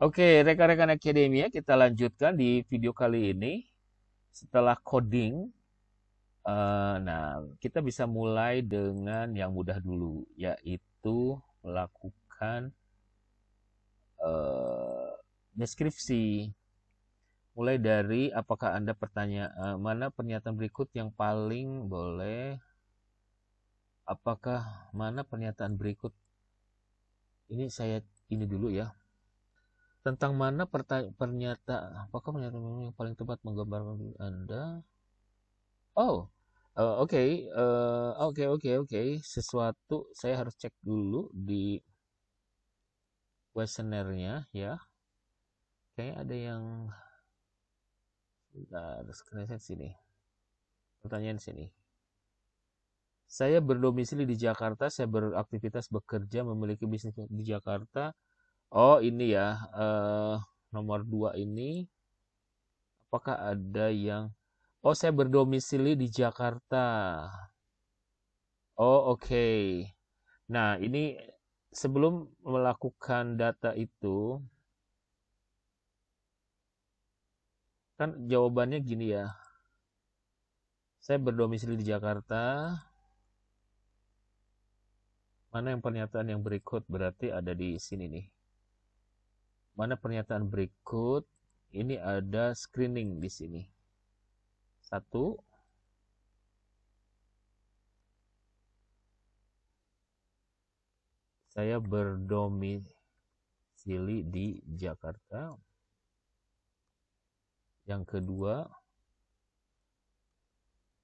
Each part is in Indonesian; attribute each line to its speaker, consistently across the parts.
Speaker 1: Oke, rekan-rekan akademia, kita lanjutkan di video kali ini. Setelah coding, uh, nah kita bisa mulai dengan yang mudah dulu, yaitu melakukan uh, deskripsi. Mulai dari apakah Anda pertanyaan uh, mana pernyataan berikut yang paling boleh apakah mana pernyataan berikut ini saya ini dulu ya tentang mana pernyataan apakah pernyataan yang paling tepat menggambarkan Anda? Oh, eh, oke, eh, oke, oke, oke. Sesuatu saya harus cek dulu di questionernya ya. Kayaknya ada yang ada screenshot sini. Pertanyaan sini. Saya berdomisili di Jakarta, saya beraktivitas bekerja, memiliki bisnis di Jakarta, Oh ini ya uh, nomor dua ini apakah ada yang oh saya berdomisili di Jakarta. Oh oke. Okay. Nah ini sebelum melakukan data itu kan jawabannya gini ya. Saya berdomisili di Jakarta. Mana yang pernyataan yang berikut berarti ada di sini nih mana pernyataan berikut ini ada screening di sini. Satu, saya berdomisili di Jakarta. Yang kedua,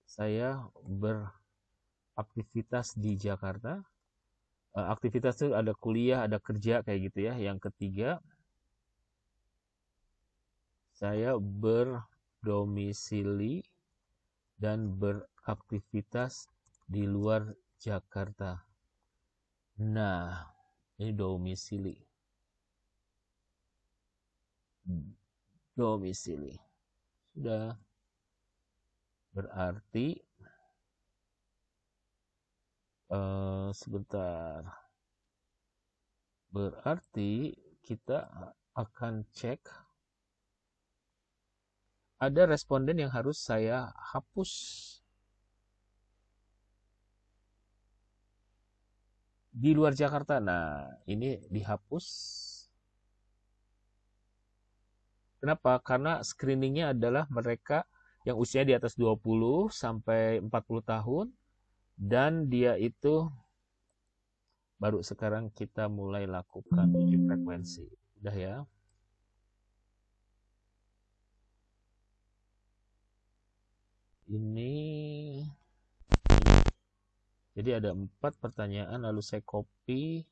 Speaker 1: saya beraktivitas di Jakarta. Eh, aktivitas itu ada kuliah, ada kerja kayak gitu ya. Yang ketiga, saya berdomisili dan beraktivitas di luar Jakarta. Nah, ini domisili. Hmm, domisili. Sudah. Berarti uh, sebentar. Berarti kita akan cek ada responden yang harus saya hapus di luar Jakarta. Nah, ini dihapus. Kenapa? Karena screeningnya adalah mereka yang usia di atas 20 sampai 40 tahun dan dia itu baru sekarang kita mulai lakukan uji frekuensi. Udah ya. ini jadi ada empat pertanyaan lalu saya copy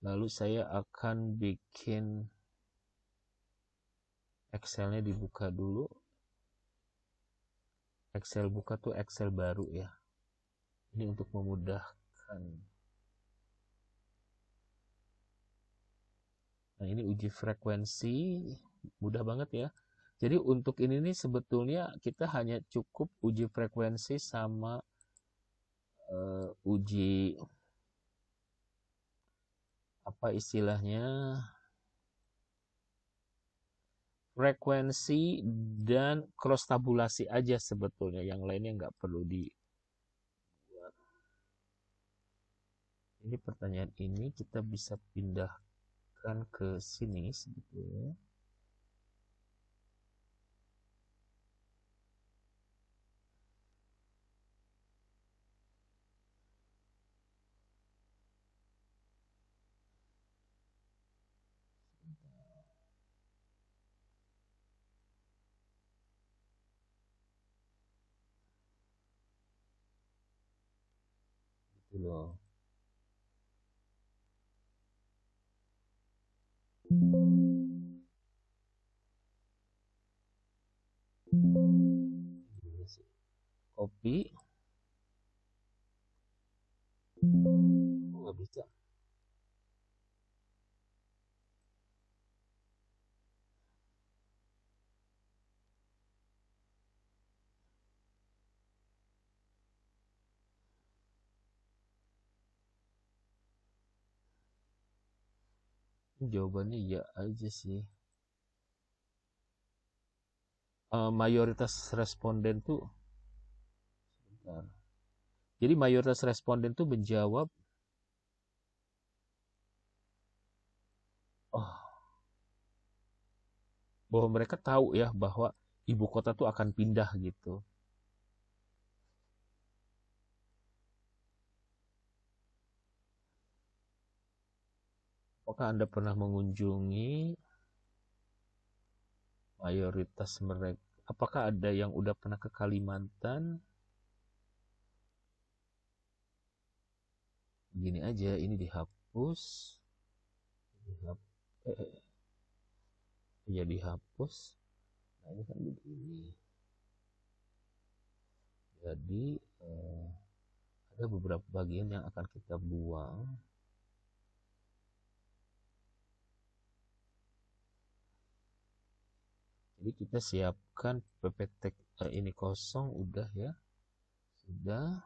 Speaker 1: lalu saya akan bikin Excelnya dibuka dulu Excel buka tuh Excel baru ya ini untuk memudahkan nah ini uji frekuensi mudah banget ya jadi untuk ini nih sebetulnya kita hanya cukup uji frekuensi sama uh, uji apa istilahnya frekuensi dan cross tabulasi aja sebetulnya yang lainnya nggak perlu di ini pertanyaan ini kita bisa pindahkan ke sini sebetulnya Kopi, Copy. Nggak bisa. jawabannya ya aja sih uh, mayoritas responden tuh sebentar jadi mayoritas responden tuh menjawab oh, bahwa mereka tahu ya bahwa ibu kota tuh akan pindah gitu Apakah Anda pernah mengunjungi mayoritas mereka? Apakah ada yang udah pernah ke Kalimantan? Gini aja, ini dihapus. Dihap eh, Ya dihapus. Nah, ini kan begini. Jadi eh, ada beberapa bagian yang akan kita buang jadi kita siapkan ppt eh, ini kosong udah ya sudah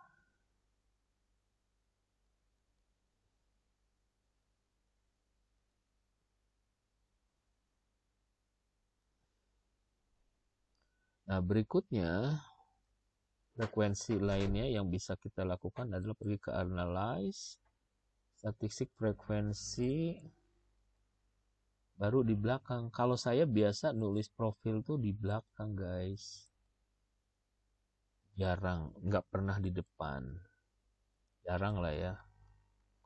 Speaker 1: Nah, berikutnya frekuensi lainnya yang bisa kita lakukan adalah pergi ke analyze statistik frekuensi baru di belakang. Kalau saya biasa nulis profil tuh di belakang, guys. Jarang, nggak pernah di depan. Jarang lah ya.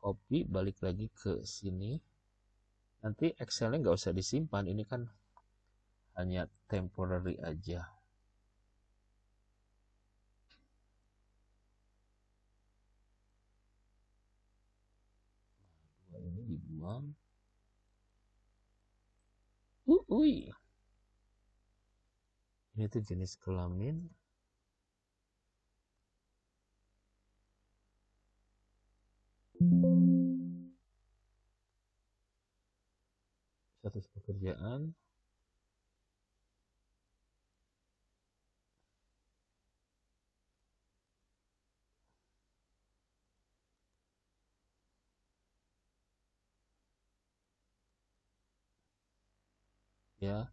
Speaker 1: Copy, balik lagi ke sini. Nanti Excel-nya nggak usah disimpan, ini kan hanya temporary aja. Nah, dua ini dibuang. Ui. Ini tuh jenis kelamin. Status pekerjaan. ya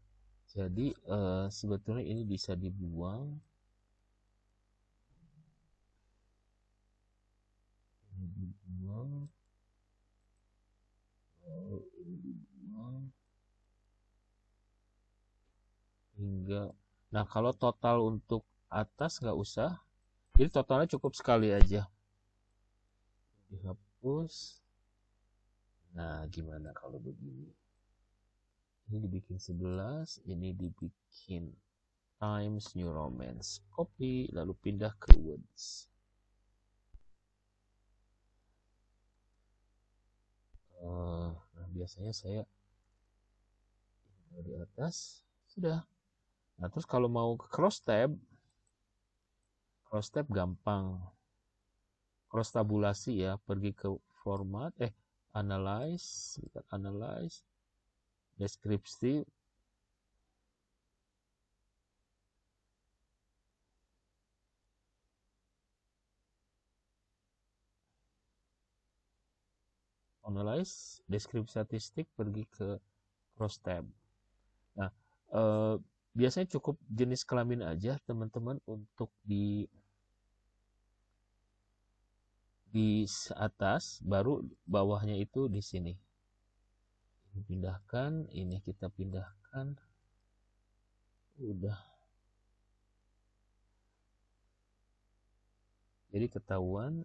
Speaker 1: jadi uh, sebetulnya ini bisa dibuang dibuang oh, dibuang hingga nah kalau total untuk atas nggak usah jadi totalnya cukup sekali aja dihapus Nah, gimana kalau begini? ini dibikin 11 ini dibikin Times New Romance copy lalu pindah ke Words eh, nah biasanya saya di atas sudah nah terus kalau mau ke cross tab cross tab gampang cross tabulasi ya pergi ke format eh analyze kita analyze deskripsi analyze deskripsi statistik pergi ke cross tab. Nah, eh, biasanya cukup jenis kelamin aja teman-teman untuk di di atas baru bawahnya itu di sini pindahkan ini kita pindahkan udah jadi ketahuan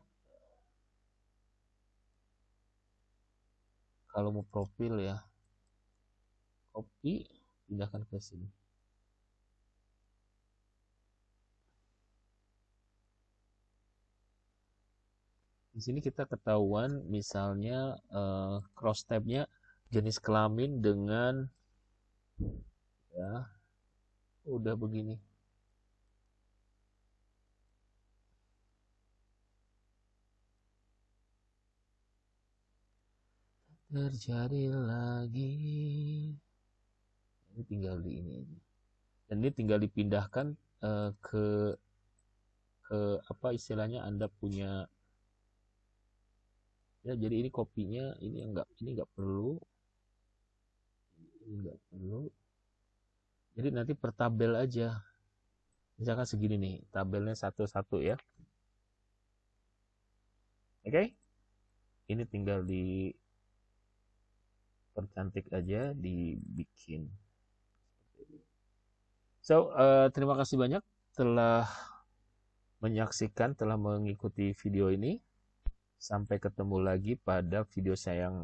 Speaker 1: kalau mau profil ya copy pindahkan ke sini di sini kita ketahuan misalnya uh, cross tabnya jenis kelamin dengan ya udah begini terjadi lagi ini tinggal di ini aja dan ini tinggal dipindahkan uh, ke ke apa istilahnya anda punya ya jadi ini kopinya ini enggak ini enggak perlu dulu jadi nanti per tabel aja misalkan segini nih tabelnya satu-satu ya oke okay? ini tinggal di percantik aja dibikin so uh, terima kasih banyak telah menyaksikan telah mengikuti video ini sampai ketemu lagi pada video saya yang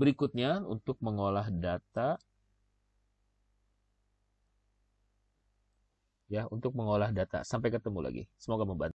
Speaker 1: berikutnya untuk mengolah data ya untuk mengolah data. Sampai ketemu lagi. Semoga membantu.